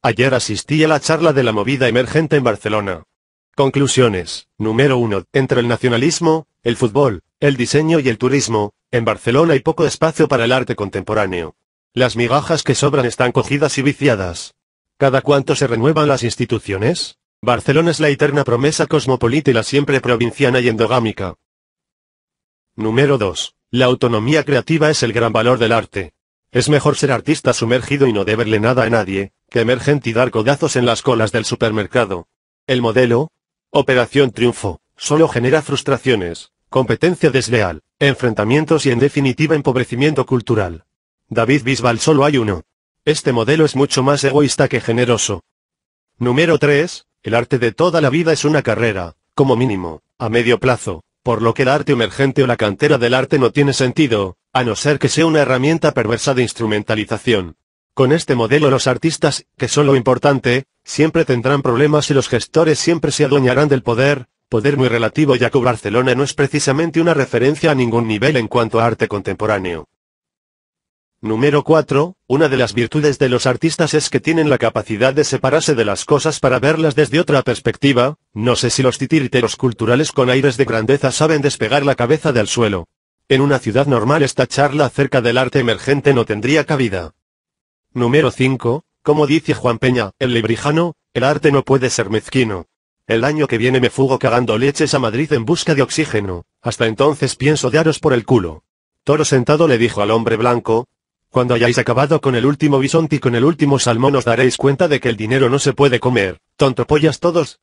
Ayer asistí a la charla de la movida emergente en Barcelona. Conclusiones. Número 1. Entre el nacionalismo, el fútbol, el diseño y el turismo, en Barcelona hay poco espacio para el arte contemporáneo. Las migajas que sobran están cogidas y viciadas. ¿Cada cuanto se renuevan las instituciones? Barcelona es la eterna promesa cosmopolita y la siempre provinciana y endogámica. Número 2. La autonomía creativa es el gran valor del arte. Es mejor ser artista sumergido y no deberle nada a nadie, que emergen y dar codazos en las colas del supermercado. El modelo, Operación Triunfo, solo genera frustraciones, competencia desleal, enfrentamientos y en definitiva empobrecimiento cultural. David Bisbal solo hay uno. Este modelo es mucho más egoísta que generoso. Número 3. El arte de toda la vida es una carrera, como mínimo, a medio plazo, por lo que el arte emergente o la cantera del arte no tiene sentido, a no ser que sea una herramienta perversa de instrumentalización. Con este modelo los artistas, que son lo importante, siempre tendrán problemas y los gestores siempre se adueñarán del poder, poder muy relativo ya que Barcelona no es precisamente una referencia a ningún nivel en cuanto a arte contemporáneo. Número 4. Una de las virtudes de los artistas es que tienen la capacidad de separarse de las cosas para verlas desde otra perspectiva, no sé si los titiriteros culturales con aires de grandeza saben despegar la cabeza del suelo. En una ciudad normal esta charla acerca del arte emergente no tendría cabida. Número 5. Como dice Juan Peña, el librijano, el arte no puede ser mezquino. El año que viene me fugo cagando leches a Madrid en busca de oxígeno, hasta entonces pienso daros por el culo. Toro sentado le dijo al hombre blanco, cuando hayáis acabado con el último bisonte y con el último salmón os daréis cuenta de que el dinero no se puede comer, tontopollas todos,